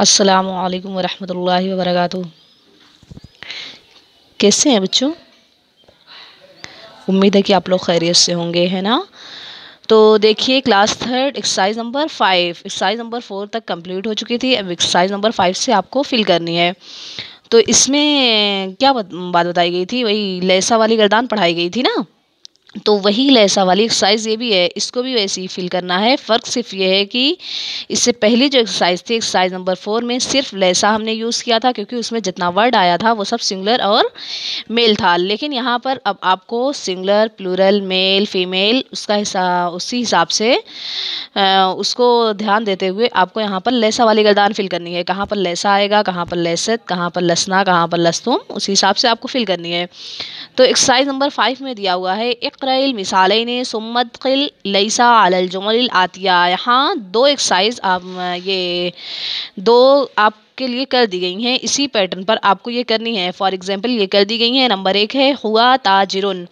असलकम वरहमल वरक कैसे हैं बच्चों उम्मीद है कि आप लोग खैरियत से होंगे है ना तो देखिए class third exercise number five exercise number four तक कंप्लीट हो चुकी थी अब एक्सरसाइज नंबर फाइव से आपको फिल करनी है तो इसमें क्या बात बताई गई थी वही लेसा वाली गर्दान पढ़ाई गई थी ना तो वही लहसा वाली एक्सरसाइज ये भी है इसको भी वैसे ही फिल करना है फ़र्क सिर्फ ये है कि इससे पहले जो एक्सरसाइज थी एक्सरसाइज नंबर फोर में सिर्फ लहसा हमने यूज़ किया था क्योंकि उसमें जितना वर्ड आया था वो सब सिंगुलर और मेल था लेकिन यहाँ पर अब आपको सिंगुलर प्लूरल मेल फीमेल उसका हिसा उसी हिसाब से आ, उसको ध्यान देते हुए आपको यहाँ पर लहसा वाली गर्दान फिल करनी है कहाँ पर लहसा आएगा कहाँ पर लहसत कहाँ पर लसना कहाँ पर लसतुम उसी हिसाब से आपको फिल करनी है तो एक्सरसाइज नंबर फाइव में दिया हुआ है एक अक़रल मिसालें सुमतल लईसा अलजुमल आतिया यहाँ दो एक्सरसाइज आप ये दो आपके लिए कर दी गई हैं इसी पैटर्न पर आपको ये करनी है फॉर एग्ज़ाम्पल ये कर दी गई हैं नंबर एक है हुआ ताजरन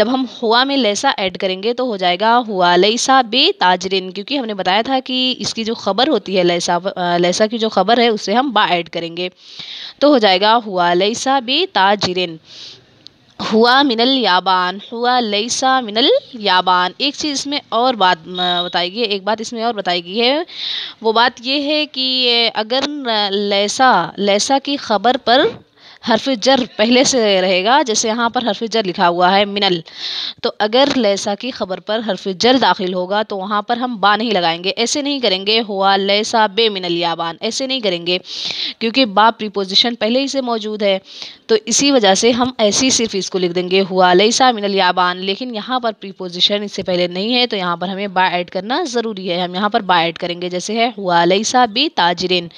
जब हम हुआ में लैसा ऐड करेंगे तो हो जाएगा हुआ लैसा बे ताजरिन क्योंकि हमने बताया था कि इसकी जो ख़बर होती है लैसा लैसा की जो ख़बर है उसे हम बा ऐड करेंगे तो हो जाएगा हुआ लैसा बे ताजरन हुआ मिनल याबान हुआ लईसा मिनल याबान एक चीज़ इसमें और बात बताई गई है एक बात इसमें और बताई गई है वो बात ये है कि अगर लैसा लैसा की ख़बर पर हरफ जर पहले से रहेगा जैसे यहाँ पर हरफ जर लिखा हुआ है मिनल तो अगर लैसा की ख़बर पर हरफ जर दाखिल होगा तो वहाँ पर हम बा नहीं लगाएंगे ऐसे नहीं करेंगे हुआ लैसा बे मिनलियाबान ऐसे नहीं करेंगे क्योंकि बा प्रीपोजिशन पहले ही से मौजूद है तो इसी वजह से हम ऐसी सिर्फ इसको लिख देंगे हुआ लईसा मिनलियाबान लेकिन यहाँ पर प्रीपोजिशन इससे पहले नहीं है तो यहाँ पर हमें बा ऐड करना ज़रूरी है हम यहाँ पर बा ऐड करेंगे जैसे है हुआ लैसा बी ताजरिन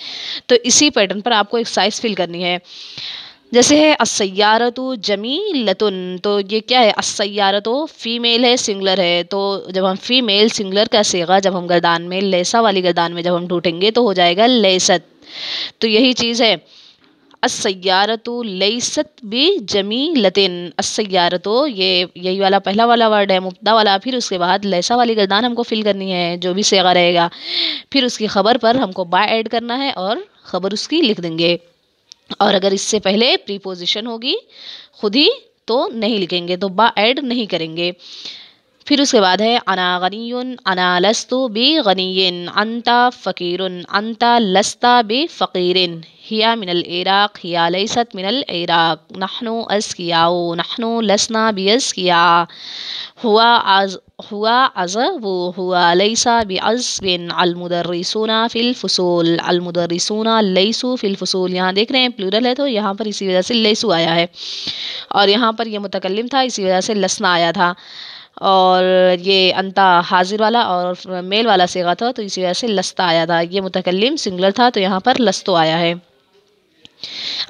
तो इसी पैटर्न पर आपको एक्सरसाइज फिल करनी है जैसे है असैारत लतुन तो ये क्या है असैारत फ़ीमेल है सिंगलर है तो जब हम फ़ीमेल सिंगलर का सेगा जब हम गर्दान में लेसा वाली गर्दान में जब हम ढूंढेंगे तो हो जाएगा लेसत तो यही चीज़ है असैारत लेसत भी जमी लतिन असैारत ये यही वाला पहला वाला वर्ड है मुब्दा वाला फिर उसके बाद लेसा वाली गर्दान हमको फिल करनी है जो भी सेगा रहेगा फिर उसकी ख़बर पर हमको बा ऐड करना है और ख़बर उसकी लिख देंगे और अगर इससे पहले प्रीपोज़िशन होगी खुद ही तो नहीं लिखेंगे तो बा ऐड नहीं करेंगे फिर उसके बाद है अना गनी अना लस्तु बे गनी अंता फ़कीर अंता लस्ता बे फ़कीर हिया मिनल इराक हिया लसत मिनल इराक नहनो अस्कियाओ नहनो लसना बी अस्किया हुआ आज हुआ अज़ वो हुआ लईसा बे अज़ बिन अलमदरसूना फ़िलफसूल अलमदरसूना लईसु फ़िलफसूल यहाँ देख रहे हैं प्लूरल है तो यहाँ पर इसी वजह से लईसु आया है और यहाँ पर यह मुतकलम था इसी वजह से लसना आया था और ये अंता हाजिर वाला और मेल वाला सेगा था तो इसी वजह से लस्ता आया था ये मुतकलम सिंगलर था तो यहाँ पर लस्तो आया है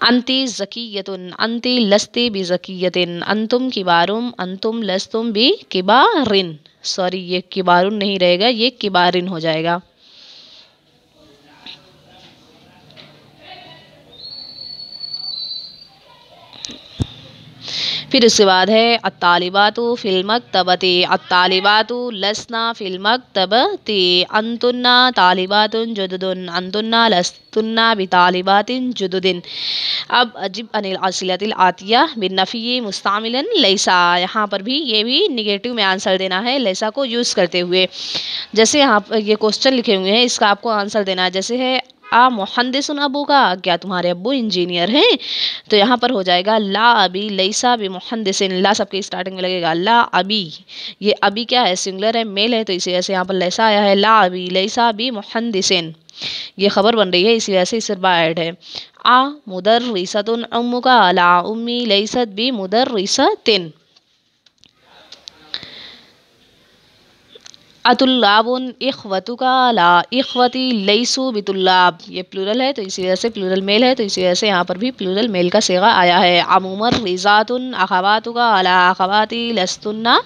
अंति जकीयतुन अंति लस्ते भी जकीयतिन अंतुम किबारुम अंतुम लस्तुम भी किबारिन सॉरी ये किबारुन नहीं रहेगा ये किबारिन हो जाएगा फिर उसके बाद है अतालिबात फ़िल्मक तबते अतालिबात लसना फ़िल्मक तबते अंतुन्ना तालिबात जुदुदुन अंतुन्ना लस्तुन्ना बितालिबातिन जुदुदिन अब अजीब अनिल असिलतिल आतिया नफ़ी मुस्तामिलन लैसा यहाँ पर भी ये भी निगेटिव में आंसर देना है लैसा को यूज़ करते हुए जैसे यहाँ पर ये क्वेश्चन लिखे हुए हैं इसका आपको आंसर देना है जैसे है आ मुहंदिसन अबू का क्या तुम्हारे अबू इंजीनियर हैं तो यहाँ पर हो जाएगा ला अबी लईसा भी मुहंदिसन ला सबके स्टार्टिंग में लगेगा ला अबी ये अबी क्या है सिंगलर है मेल है तो इसी वजह से यहाँ पर लैसा आया है ला अबी लईसा भी मुहंदिसन ये खबर बन रही है इसी वजह से इस बायड है आ मुदर रिसत उम्मू का ला उम्मी लईसत भी मुदर रिसत अतुल्लाबुन इखवतुका ला इखवती लईसु बितुल्लाब ये प्लूरल है तो इसी वजह से प्लूरल मेल है तो इसी वजह से यहाँ पर भी प्लूरल मेल का सेगा आया है अमूमर रिजातुन अखवातुका अला अखवाती लस्तुन्ना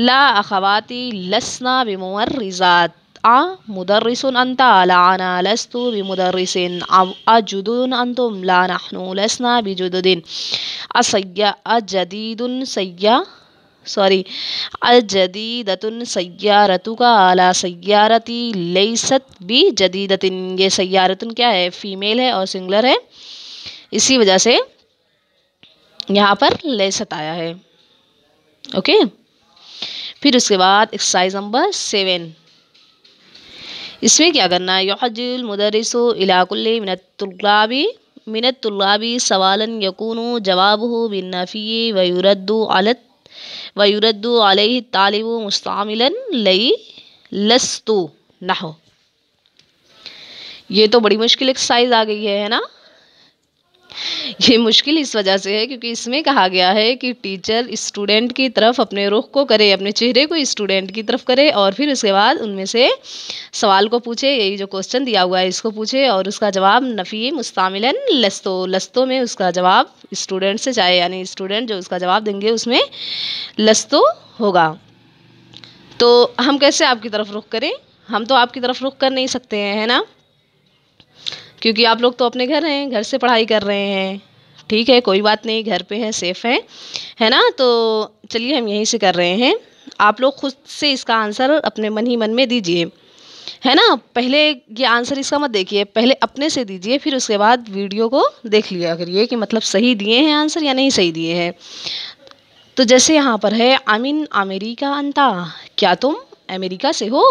ला अखवाती लसना बिमर रिजात आ मुदर्रिसन अंता लाना लस्तु बिमुदर्रिसिन अजुदुन अंतुम ला नहनु लसना बिजुदुदिन असय्या अजदीदुन सय्या सॉरी अलजदीदतुन सयारतु का आला सयारती लेसत भी जदीदतिन ये सयारतुन क्या है फीमेल है और सिंगलर है इसी वजह से यहाँ पर लेसत आया है ओके फिर उसके बाद एक्सरसाइज नंबर सेवन इसमें क्या करना है यहजुल मुदरस इलाकुल्ल मिनतुल्लाबी मिनतुल्लाबी सवालन यकून जवाब हो बिनफ़ी व युरद्दू अलत वयुरद्दु अलह तालिबु मुस्तामिलन लई लस्तु ये तो बड़ी मुश्किल एक्सरसाइज आ गई है ना ये मुश्किल इस वजह से है क्योंकि इसमें कहा गया है कि टीचर स्टूडेंट की तरफ अपने रुख को करे अपने चेहरे को स्टूडेंट की तरफ करे और फिर उसके बाद उनमें से सवाल को पूछे यही जो क्वेश्चन दिया हुआ है इसको पूछे और उसका जवाब नफ़ी मुस्तमिल लस्तो लस्तो में उसका जवाब स्टूडेंट से चाहे यानी स्टूडेंट जो उसका जवाब देंगे उसमें लस्तो होगा तो हम कैसे आपकी तरफ रुख करें हम तो आपकी तरफ रुख कर नहीं सकते हैं है ना क्योंकि आप लोग तो अपने घर हैं घर से पढ़ाई कर रहे हैं ठीक है कोई बात नहीं घर पे हैं सेफ़ हैं है ना तो चलिए हम यहीं से कर रहे हैं आप लोग खुद से इसका आंसर अपने मन ही मन में दीजिए है ना पहले ये आंसर इसका मत देखिए पहले अपने से दीजिए फिर उसके बाद वीडियो को देख लिया करिए कि मतलब सही दिए हैं आंसर या नहीं सही दिए हैं तो जैसे यहाँ पर है आमीन अमेरिका अंता क्या तुम अमेरिका से हो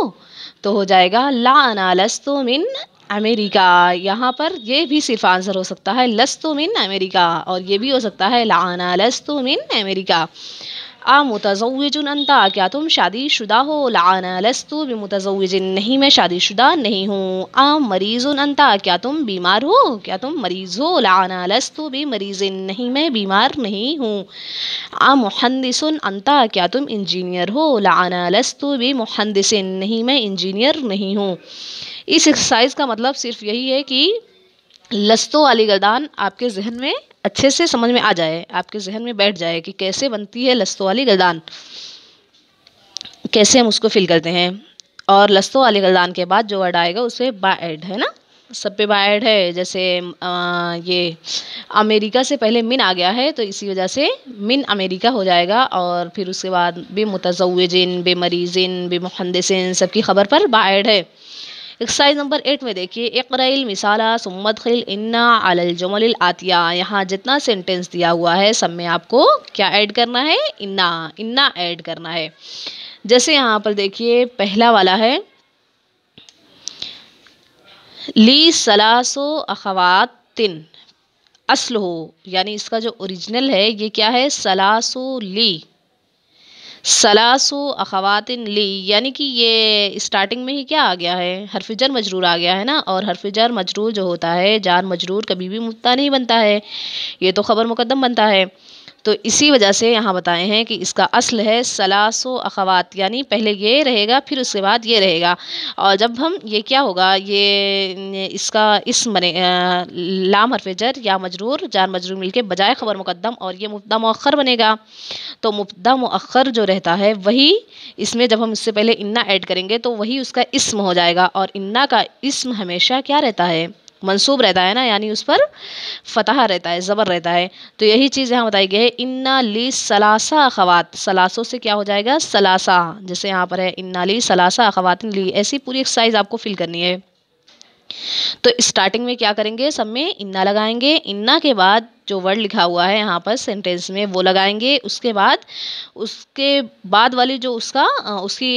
तो हो जाएगा ला अनालस्तो मिन अमेरिका यहाँ पर ये भी सिर्फ आंसर हो सकता है लस्तु मिन अमेरिका और ये भी हो सकता है लाना लस्तु मिन अमेरिका आ मुतजन अंता क्या तुम शादी शुदा हो लाना लस्तु भी मुतजन नहीं मैं शादी शुदा नहीं हूँ आ मरीज अंता क्या तुम बीमार हो क्या तुम मरीज़ हो लाना लस्तु भी मरीज नहीं मैं बीमार नहीं हूँ आ मुहंदिसन अंता क्या तुम इंजीनियर हो लाना लस्तु भी मुहंदिसन नहीं मैं इंजीनियर नहीं हूँ इस एक्सरसाइज का मतलब सिर्फ यही है कि लस्तों वाली गर्दान आपके जहन में अच्छे से समझ में आ जाए आपके जहन में बैठ जाए कि कैसे बनती है लस्तों वाली गर्दान कैसे हम उसको फिल करते हैं और लस्तों वाली गर्दान के बाद जो वर्ड आएगा उसे बाड है ना सब पे बाड है जैसे आ, ये अमेरिका से पहले मिन आ गया है तो इसी वजह से मिन अमेरिका हो जाएगा और फिर उसके बाद बे मुतजिन बे मरीज़िन बे मुहदसिन सबकी ख़बर पर बाड है एक्सरसाइज नंबर एट में देखिए इकरल मिसाला सुम्मत खिल इन्ना अलजुमल आतिया यहाँ जितना सेंटेंस दिया हुआ है सब में आपको क्या ऐड करना है इन्ना इन्ना ऐड करना है जैसे यहाँ पर देखिए पहला वाला है ली सलासो अखवात तिन असल हो यानी इसका जो ओरिजिनल है ये क्या है सलासो ली सलासु अखवातिन ली यानी कि ये स्टार्टिंग में ही क्या आ गया है हरफ जर मजरूर आ गया है ना और हरफ जर मजरूर जो होता है जार मजरूर कभी भी मुद्दा नहीं बनता है ये तो खबर मुकदम बनता है तो इसी वजह से यहाँ बताए हैं कि इसका असल है सलासो अखवात यानी पहले ये रहेगा फिर उसके बाद ये रहेगा और जब हम ये क्या होगा ये इसका इस मने लाम हरफ जर या मजरूर जान मजरूर मिल के बजाय खबर मुकदम और ये मुबदा मौखर बनेगा तो मुबदा मौखर जो रहता है वही इसमें जब हम इससे पहले इन्ना ऐड करेंगे तो वही उसका इसम हो जाएगा और इन्ना का इसम हमेशा क्या रहता है मंसूब रहता है ना यानी उस पर फतह रहता है ज़बर रहता है तो यही चीज़ यहाँ बताई गई है इन्ना ली सलासा अखवात सलासों से क्या हो जाएगा सलासा जैसे यहाँ पर है इन्ना ली सलासा अखवात ली ऐसी पूरी एक्सरसाइज आपको फिल करनी है तो स्टार्टिंग में क्या करेंगे सब में इन्ना लगाएंगे इन्ना के बाद जो वर्ड लिखा हुआ है यहाँ पर सेंटेंस में वो लगाएंगे उसके बाद उसके बाद वाली जो उसका उसकी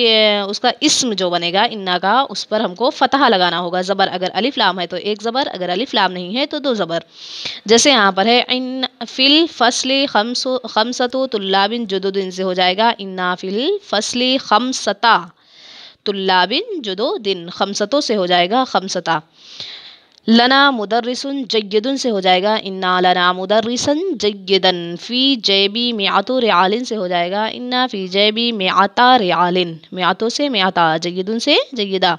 उसका इसम जो बनेगा इन्ना का उस पर हमको फतह लगाना होगा ज़बर अगर अलिफ लाम है तो एक ज़बर अगर अलिफ लाम नहीं है तो दो ज़बर जैसे यहाँ पर है इन फिल फसल खमसो खमसतो तुल्लाबिन जुदोदिन से हो जाएगा इन्ना फिल फसले खमसता तुल्लाबिन जुदो दिन खमसतों से हो जाएगा खमसता लना मुदर्रिसन जयदन से हो जाएगा इन्ना लना मुदर्रिसन जयदन फ़ी जैबी आतो रियालिन से हो जाएगा इन्ना फ़ी जैबी रिन रियालिन आतो से आता जयदन से जयदा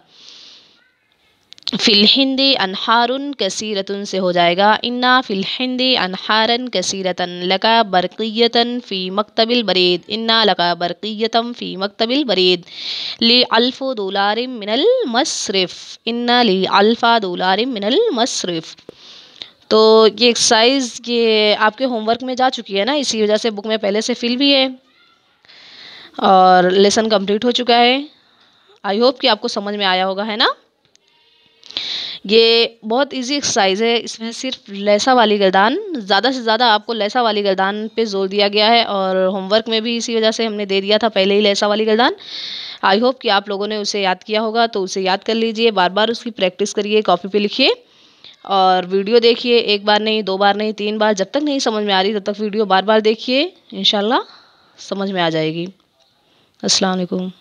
फ़िलहिंद अनहारन कसीरतन से हो जाएगा इन्ना फ़िलहिंद अनहारन कसीरतन लका बरकीयतन फ़ी मकतबिल बरीद इन्ना लका बरकीयतम फ़ी मकतबिल बरीद ली अल्फ़ दोलार मिनल मशरफ़ इन्ना ली अल्फ़ा दोलार मिनल मशरफ़ तो ये एक्सरसाइज ये आपके होमवर्क में जा चुकी है ना इसी वजह से बुक में पहले से फिल भी है और लेसन कम्प्लीट हो चुका है आई होप कि आपको समझ में आया होगा है ना ये बहुत इजी एक्सरसाइज है इसमें सिर्फ लहसा वाली गर्दान ज़्यादा से ज़्यादा आपको लहसा वाली गर्दान पे जोर दिया गया है और होमवर्क में भी इसी वजह से हमने दे दिया था पहले ही लहसा वाली गर्दान आई होप कि आप लोगों ने उसे याद किया होगा तो उसे याद कर लीजिए बार बार उसकी प्रैक्टिस करिए कॉपी पर लिखिए और वीडियो देखिए एक बार नहीं दो बार नहीं तीन बार जब तक नहीं समझ में आ रही तब तक वीडियो बार बार देखिए इन समझ में आ जाएगी असलकुम